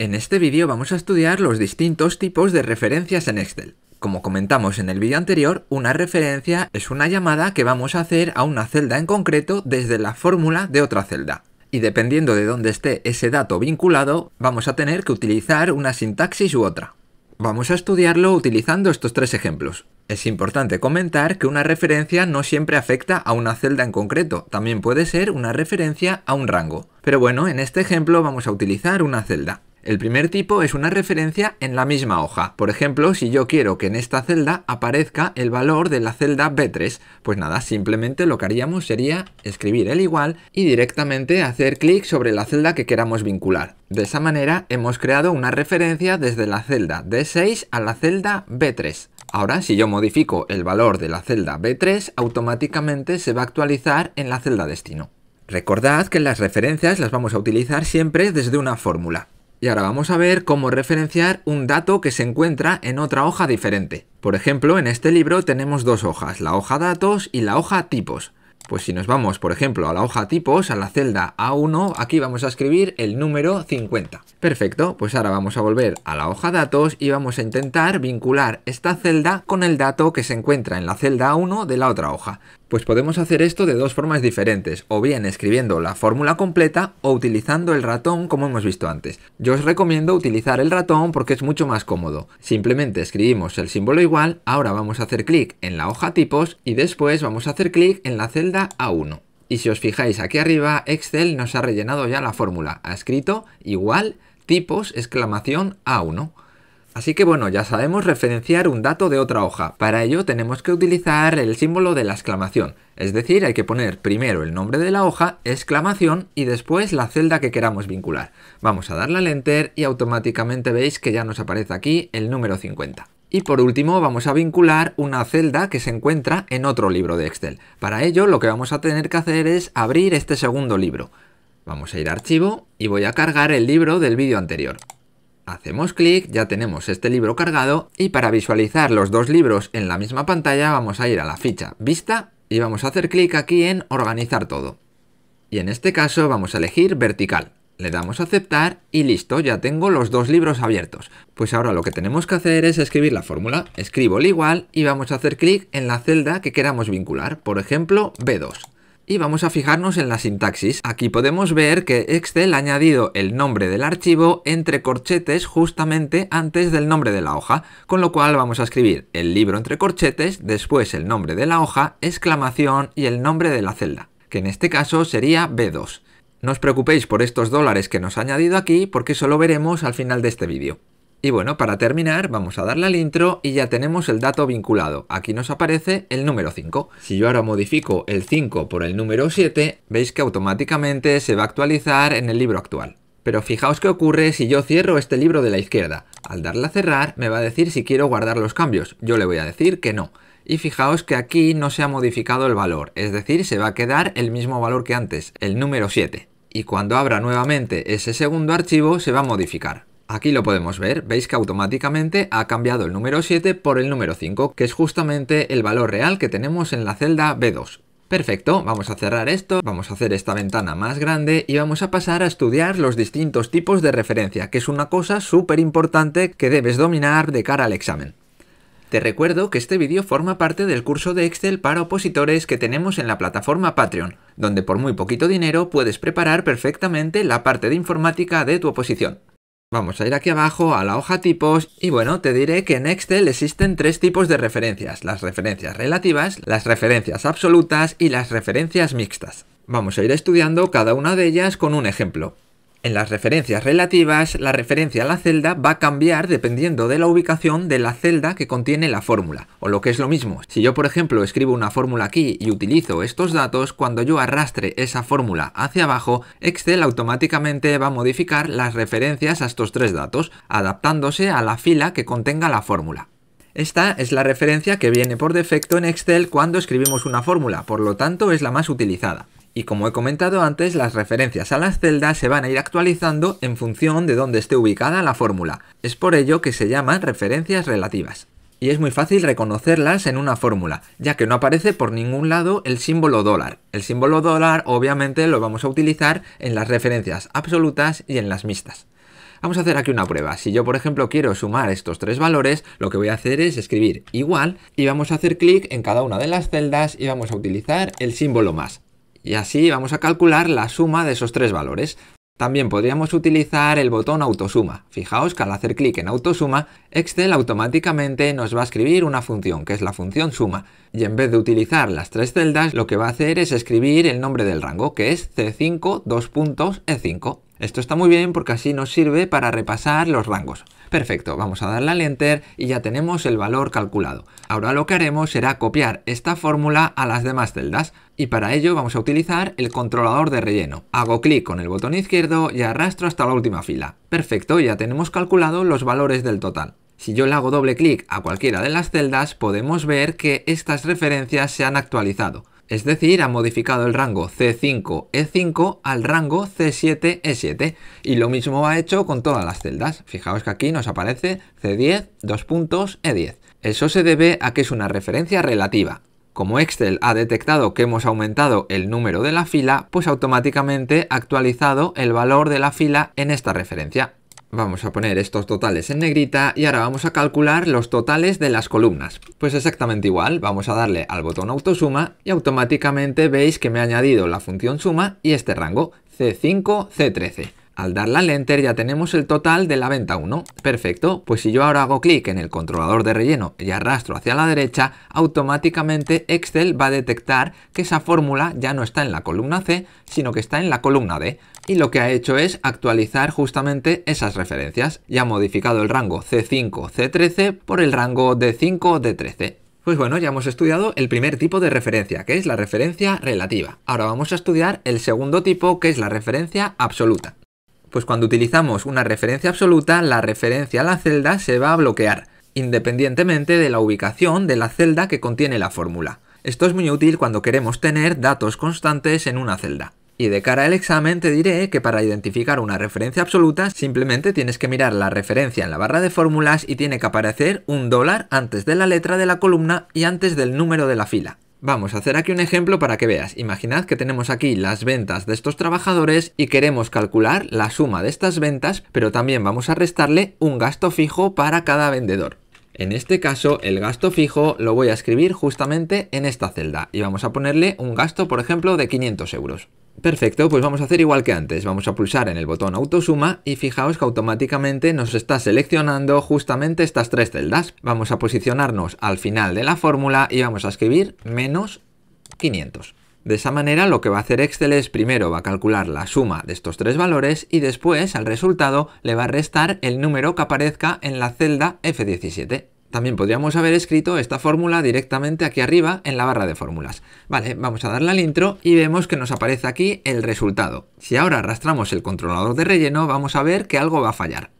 En este vídeo vamos a estudiar los distintos tipos de referencias en Excel. Como comentamos en el vídeo anterior, una referencia es una llamada que vamos a hacer a una celda en concreto desde la fórmula de otra celda. Y dependiendo de dónde esté ese dato vinculado, vamos a tener que utilizar una sintaxis u otra. Vamos a estudiarlo utilizando estos tres ejemplos. Es importante comentar que una referencia no siempre afecta a una celda en concreto, también puede ser una referencia a un rango. Pero bueno, en este ejemplo vamos a utilizar una celda. El primer tipo es una referencia en la misma hoja. Por ejemplo, si yo quiero que en esta celda aparezca el valor de la celda B3, pues nada, simplemente lo que haríamos sería escribir el igual y directamente hacer clic sobre la celda que queramos vincular. De esa manera hemos creado una referencia desde la celda D6 a la celda B3. Ahora, si yo modifico el valor de la celda B3, automáticamente se va a actualizar en la celda destino. Recordad que las referencias las vamos a utilizar siempre desde una fórmula. Y ahora vamos a ver cómo referenciar un dato que se encuentra en otra hoja diferente. Por ejemplo, en este libro tenemos dos hojas, la hoja datos y la hoja tipos. Pues si nos vamos, por ejemplo, a la hoja tipos, a la celda A1, aquí vamos a escribir el número 50. Perfecto, pues ahora vamos a volver a la hoja datos y vamos a intentar vincular esta celda con el dato que se encuentra en la celda A1 de la otra hoja. Pues podemos hacer esto de dos formas diferentes, o bien escribiendo la fórmula completa o utilizando el ratón como hemos visto antes. Yo os recomiendo utilizar el ratón porque es mucho más cómodo. Simplemente escribimos el símbolo igual, ahora vamos a hacer clic en la hoja tipos y después vamos a hacer clic en la celda A1. Y si os fijáis aquí arriba, Excel nos ha rellenado ya la fórmula. Ha escrito igual tipos exclamación A1. Así que bueno, ya sabemos referenciar un dato de otra hoja. Para ello tenemos que utilizar el símbolo de la exclamación, es decir, hay que poner primero el nombre de la hoja, exclamación y después la celda que queramos vincular. Vamos a darle al Enter y automáticamente veis que ya nos aparece aquí el número 50. Y por último vamos a vincular una celda que se encuentra en otro libro de Excel. Para ello lo que vamos a tener que hacer es abrir este segundo libro. Vamos a ir a archivo y voy a cargar el libro del vídeo anterior. Hacemos clic, ya tenemos este libro cargado y para visualizar los dos libros en la misma pantalla vamos a ir a la ficha Vista y vamos a hacer clic aquí en Organizar todo. Y en este caso vamos a elegir Vertical. Le damos a aceptar y listo, ya tengo los dos libros abiertos. Pues ahora lo que tenemos que hacer es escribir la fórmula. Escribo el igual y vamos a hacer clic en la celda que queramos vincular, por ejemplo B2 y vamos a fijarnos en la sintaxis. Aquí podemos ver que Excel ha añadido el nombre del archivo entre corchetes justamente antes del nombre de la hoja, con lo cual vamos a escribir el libro entre corchetes, después el nombre de la hoja, exclamación y el nombre de la celda, que en este caso sería B2. No os preocupéis por estos dólares que nos ha añadido aquí porque eso lo veremos al final de este vídeo. Y bueno, para terminar vamos a darle al intro y ya tenemos el dato vinculado. Aquí nos aparece el número 5. Si yo ahora modifico el 5 por el número 7, veis que automáticamente se va a actualizar en el libro actual. Pero fijaos qué ocurre si yo cierro este libro de la izquierda. Al darle a cerrar me va a decir si quiero guardar los cambios. Yo le voy a decir que no. Y fijaos que aquí no se ha modificado el valor, es decir, se va a quedar el mismo valor que antes, el número 7. Y cuando abra nuevamente ese segundo archivo se va a modificar. Aquí lo podemos ver, veis que automáticamente ha cambiado el número 7 por el número 5, que es justamente el valor real que tenemos en la celda B2. Perfecto, vamos a cerrar esto, vamos a hacer esta ventana más grande y vamos a pasar a estudiar los distintos tipos de referencia, que es una cosa súper importante que debes dominar de cara al examen. Te recuerdo que este vídeo forma parte del curso de Excel para opositores que tenemos en la plataforma Patreon, donde por muy poquito dinero puedes preparar perfectamente la parte de informática de tu oposición. Vamos a ir aquí abajo a la hoja tipos y bueno, te diré que en Excel existen tres tipos de referencias, las referencias relativas, las referencias absolutas y las referencias mixtas. Vamos a ir estudiando cada una de ellas con un ejemplo. En las referencias relativas, la referencia a la celda va a cambiar dependiendo de la ubicación de la celda que contiene la fórmula, o lo que es lo mismo. Si yo, por ejemplo, escribo una fórmula aquí y utilizo estos datos, cuando yo arrastre esa fórmula hacia abajo, Excel automáticamente va a modificar las referencias a estos tres datos, adaptándose a la fila que contenga la fórmula. Esta es la referencia que viene por defecto en Excel cuando escribimos una fórmula, por lo tanto es la más utilizada. Y como he comentado antes, las referencias a las celdas se van a ir actualizando en función de dónde esté ubicada la fórmula. Es por ello que se llaman referencias relativas. Y es muy fácil reconocerlas en una fórmula, ya que no aparece por ningún lado el símbolo dólar. El símbolo dólar obviamente lo vamos a utilizar en las referencias absolutas y en las mixtas. Vamos a hacer aquí una prueba. Si yo, por ejemplo, quiero sumar estos tres valores, lo que voy a hacer es escribir igual y vamos a hacer clic en cada una de las celdas y vamos a utilizar el símbolo más y así vamos a calcular la suma de esos tres valores. También podríamos utilizar el botón autosuma. Fijaos que al hacer clic en autosuma, Excel automáticamente nos va a escribir una función, que es la función suma. Y en vez de utilizar las tres celdas, lo que va a hacer es escribir el nombre del rango, que es C5, 5 esto está muy bien porque así nos sirve para repasar los rangos. Perfecto, vamos a darle al Enter y ya tenemos el valor calculado. Ahora lo que haremos será copiar esta fórmula a las demás celdas y para ello vamos a utilizar el controlador de relleno. Hago clic con el botón izquierdo y arrastro hasta la última fila. Perfecto, ya tenemos calculado los valores del total. Si yo le hago doble clic a cualquiera de las celdas podemos ver que estas referencias se han actualizado es decir, ha modificado el rango C5E5 al rango C7E7 e y lo mismo ha hecho con todas las celdas. Fijaos que aquí nos aparece C10, dos puntos, E10. Eso se debe a que es una referencia relativa. Como Excel ha detectado que hemos aumentado el número de la fila, pues automáticamente ha actualizado el valor de la fila en esta referencia. Vamos a poner estos totales en negrita y ahora vamos a calcular los totales de las columnas. Pues exactamente igual, vamos a darle al botón autosuma y automáticamente veis que me ha añadido la función suma y este rango, C5, C13. Al dar al Enter ya tenemos el total de la venta 1. Perfecto, pues si yo ahora hago clic en el controlador de relleno y arrastro hacia la derecha, automáticamente Excel va a detectar que esa fórmula ya no está en la columna C, sino que está en la columna D. Y lo que ha hecho es actualizar justamente esas referencias y ha modificado el rango C5-C13 por el rango D5-D13. Pues bueno, ya hemos estudiado el primer tipo de referencia, que es la referencia relativa. Ahora vamos a estudiar el segundo tipo, que es la referencia absoluta. Pues cuando utilizamos una referencia absoluta, la referencia a la celda se va a bloquear, independientemente de la ubicación de la celda que contiene la fórmula. Esto es muy útil cuando queremos tener datos constantes en una celda. Y de cara al examen te diré que para identificar una referencia absoluta simplemente tienes que mirar la referencia en la barra de fórmulas y tiene que aparecer un dólar antes de la letra de la columna y antes del número de la fila. Vamos a hacer aquí un ejemplo para que veas. Imaginad que tenemos aquí las ventas de estos trabajadores y queremos calcular la suma de estas ventas, pero también vamos a restarle un gasto fijo para cada vendedor. En este caso, el gasto fijo lo voy a escribir justamente en esta celda y vamos a ponerle un gasto, por ejemplo, de 500 euros. Perfecto, pues vamos a hacer igual que antes, vamos a pulsar en el botón autosuma y fijaos que automáticamente nos está seleccionando justamente estas tres celdas. Vamos a posicionarnos al final de la fórmula y vamos a escribir menos 500. De esa manera lo que va a hacer Excel es primero va a calcular la suma de estos tres valores y después al resultado le va a restar el número que aparezca en la celda F17. También podríamos haber escrito esta fórmula directamente aquí arriba en la barra de fórmulas. Vale, vamos a darle al intro y vemos que nos aparece aquí el resultado. Si ahora arrastramos el controlador de relleno vamos a ver que algo va a fallar.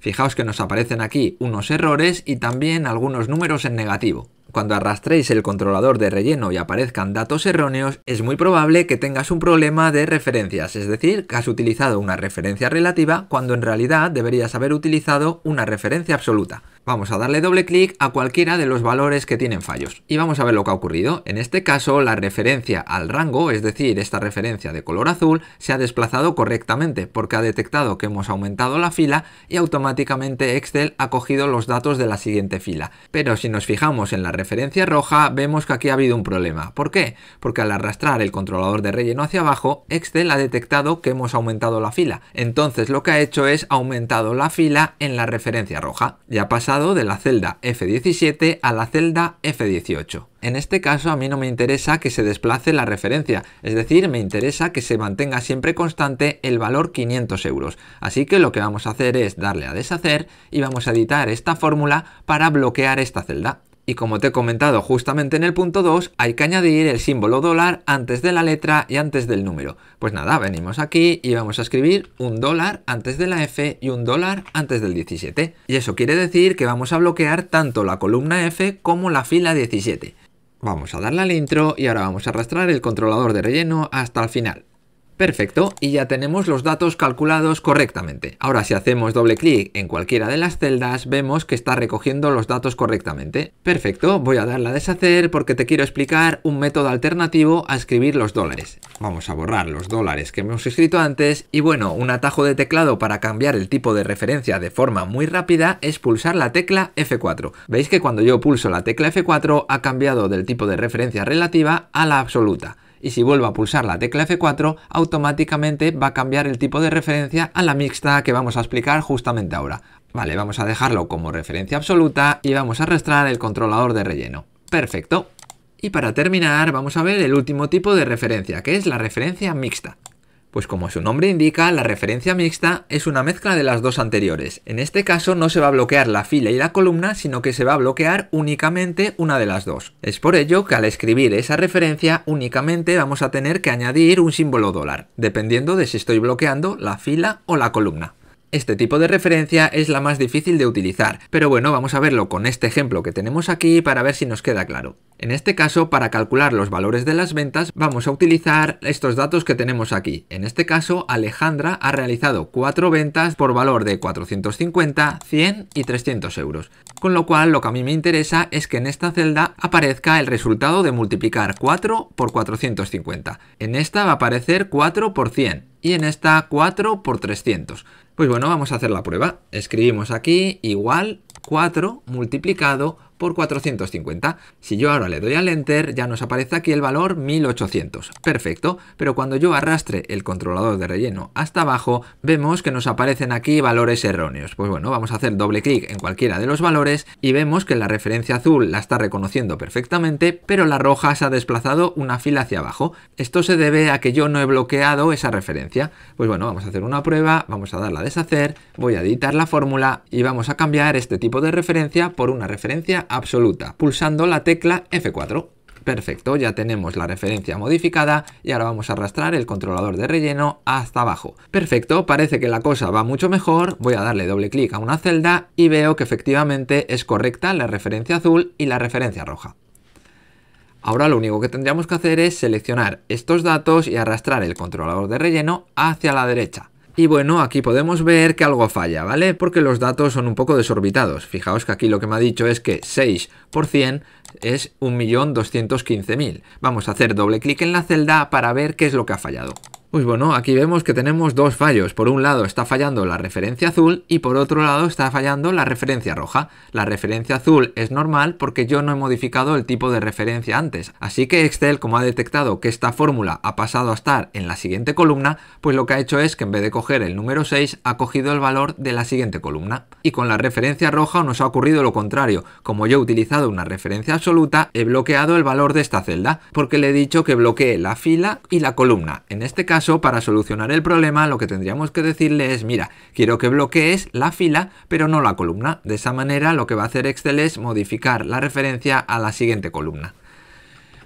Fijaos que nos aparecen aquí unos errores y también algunos números en negativo. Cuando arrastréis el controlador de relleno y aparezcan datos erróneos, es muy probable que tengas un problema de referencias, es decir, que has utilizado una referencia relativa cuando en realidad deberías haber utilizado una referencia absoluta. Vamos a darle doble clic a cualquiera de los valores que tienen fallos y vamos a ver lo que ha ocurrido. En este caso, la referencia al rango, es decir, esta referencia de color azul, se ha desplazado correctamente porque ha detectado que hemos aumentado la fila y automáticamente Excel ha cogido los datos de la siguiente fila. Pero si nos fijamos en la referencia roja, vemos que aquí ha habido un problema. ¿Por qué? Porque al arrastrar el controlador de relleno hacia abajo, Excel ha detectado que hemos aumentado la fila. Entonces lo que ha hecho es aumentado la fila en la referencia roja. y ha pasado de la celda F17 a la celda F18. En este caso a mí no me interesa que se desplace la referencia, es decir, me interesa que se mantenga siempre constante el valor 500 euros. Así que lo que vamos a hacer es darle a deshacer y vamos a editar esta fórmula para bloquear esta celda. Y como te he comentado justamente en el punto 2, hay que añadir el símbolo dólar antes de la letra y antes del número. Pues nada, venimos aquí y vamos a escribir un dólar antes de la F y un dólar antes del 17. Y eso quiere decir que vamos a bloquear tanto la columna F como la fila 17. Vamos a darle al intro y ahora vamos a arrastrar el controlador de relleno hasta el final. Perfecto, y ya tenemos los datos calculados correctamente. Ahora si hacemos doble clic en cualquiera de las celdas, vemos que está recogiendo los datos correctamente. Perfecto, voy a darle a deshacer porque te quiero explicar un método alternativo a escribir los dólares. Vamos a borrar los dólares que hemos escrito antes y bueno, un atajo de teclado para cambiar el tipo de referencia de forma muy rápida es pulsar la tecla F4. Veis que cuando yo pulso la tecla F4 ha cambiado del tipo de referencia relativa a la absoluta y si vuelvo a pulsar la tecla F4 automáticamente va a cambiar el tipo de referencia a la mixta que vamos a explicar justamente ahora. Vale, vamos a dejarlo como referencia absoluta y vamos a arrastrar el controlador de relleno. Perfecto. Y para terminar vamos a ver el último tipo de referencia, que es la referencia mixta. Pues como su nombre indica, la referencia mixta es una mezcla de las dos anteriores. En este caso no se va a bloquear la fila y la columna, sino que se va a bloquear únicamente una de las dos. Es por ello que al escribir esa referencia únicamente vamos a tener que añadir un símbolo dólar, dependiendo de si estoy bloqueando la fila o la columna. Este tipo de referencia es la más difícil de utilizar, pero bueno, vamos a verlo con este ejemplo que tenemos aquí para ver si nos queda claro. En este caso, para calcular los valores de las ventas, vamos a utilizar estos datos que tenemos aquí. En este caso, Alejandra ha realizado 4 ventas por valor de 450, 100 y 300 euros. Con lo cual, lo que a mí me interesa es que en esta celda aparezca el resultado de multiplicar 4 por 450. En esta va a aparecer 4 por 100 y en esta 4 por 300. Pues bueno, vamos a hacer la prueba. Escribimos aquí igual 4 multiplicado por 450. Si yo ahora le doy al Enter, ya nos aparece aquí el valor 1800. Perfecto, pero cuando yo arrastre el controlador de relleno hasta abajo, vemos que nos aparecen aquí valores erróneos. Pues bueno, vamos a hacer doble clic en cualquiera de los valores y vemos que la referencia azul la está reconociendo perfectamente, pero la roja se ha desplazado una fila hacia abajo. Esto se debe a que yo no he bloqueado esa referencia. Pues bueno, vamos a hacer una prueba, vamos a darla a deshacer, voy a editar la fórmula y vamos a cambiar este tipo de referencia por una referencia absoluta, pulsando la tecla F4. Perfecto, ya tenemos la referencia modificada y ahora vamos a arrastrar el controlador de relleno hasta abajo. Perfecto, parece que la cosa va mucho mejor, voy a darle doble clic a una celda y veo que efectivamente es correcta la referencia azul y la referencia roja. Ahora lo único que tendríamos que hacer es seleccionar estos datos y arrastrar el controlador de relleno hacia la derecha. Y bueno, aquí podemos ver que algo falla, ¿vale? Porque los datos son un poco desorbitados. Fijaos que aquí lo que me ha dicho es que 6% es 1.215.000. Vamos a hacer doble clic en la celda para ver qué es lo que ha fallado. Pues bueno, aquí vemos que tenemos dos fallos. Por un lado está fallando la referencia azul y por otro lado está fallando la referencia roja. La referencia azul es normal porque yo no he modificado el tipo de referencia antes. Así que Excel, como ha detectado que esta fórmula ha pasado a estar en la siguiente columna, pues lo que ha hecho es que en vez de coger el número 6, ha cogido el valor de la siguiente columna. Y con la referencia roja nos ha ocurrido lo contrario. Como yo he utilizado una referencia absoluta, he bloqueado el valor de esta celda porque le he dicho que bloquee la fila y la columna. En este caso, caso, para solucionar el problema, lo que tendríamos que decirle es, mira, quiero que bloquees la fila, pero no la columna. De esa manera, lo que va a hacer Excel es modificar la referencia a la siguiente columna.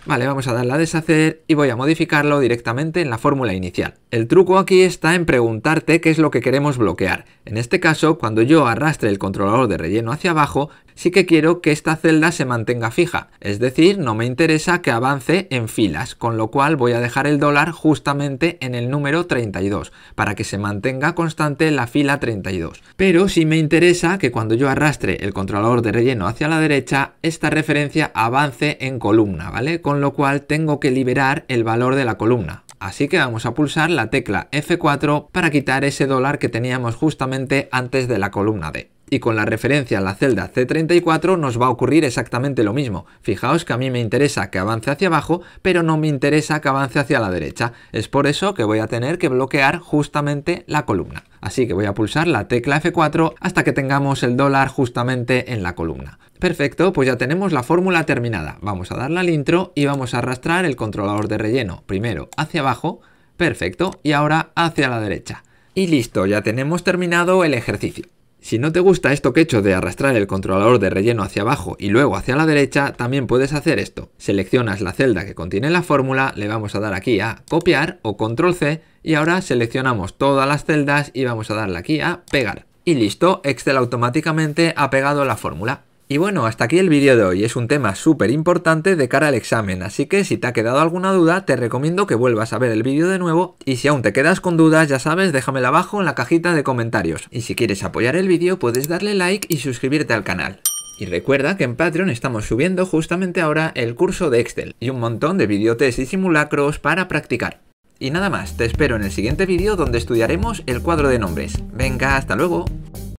Vale, vamos a darle a deshacer y voy a modificarlo directamente en la fórmula inicial. El truco aquí está en preguntarte qué es lo que queremos bloquear. En este caso, cuando yo arrastre el controlador de relleno hacia abajo, sí que quiero que esta celda se mantenga fija. Es decir, no me interesa que avance en filas, con lo cual voy a dejar el dólar justamente en el número 32, para que se mantenga constante la fila 32. Pero sí me interesa que cuando yo arrastre el controlador de relleno hacia la derecha, esta referencia avance en columna, ¿vale? con lo cual tengo que liberar el valor de la columna. Así que vamos a pulsar la tecla F4 para quitar ese dólar que teníamos justamente antes de la columna D y con la referencia a la celda C34 nos va a ocurrir exactamente lo mismo. Fijaos que a mí me interesa que avance hacia abajo, pero no me interesa que avance hacia la derecha. Es por eso que voy a tener que bloquear justamente la columna. Así que voy a pulsar la tecla F4 hasta que tengamos el dólar justamente en la columna. Perfecto, pues ya tenemos la fórmula terminada. Vamos a darle al intro y vamos a arrastrar el controlador de relleno. Primero hacia abajo, perfecto, y ahora hacia la derecha. Y listo, ya tenemos terminado el ejercicio. Si no te gusta esto que he hecho de arrastrar el controlador de relleno hacia abajo y luego hacia la derecha, también puedes hacer esto. Seleccionas la celda que contiene la fórmula, le vamos a dar aquí a copiar o control C y ahora seleccionamos todas las celdas y vamos a darle aquí a pegar. Y listo, Excel automáticamente ha pegado la fórmula. Y bueno, hasta aquí el vídeo de hoy, es un tema súper importante de cara al examen, así que si te ha quedado alguna duda te recomiendo que vuelvas a ver el vídeo de nuevo y si aún te quedas con dudas ya sabes déjamela abajo en la cajita de comentarios y si quieres apoyar el vídeo puedes darle like y suscribirte al canal. Y recuerda que en Patreon estamos subiendo justamente ahora el curso de Excel y un montón de videotes y simulacros para practicar. Y nada más, te espero en el siguiente vídeo donde estudiaremos el cuadro de nombres. Venga, hasta luego.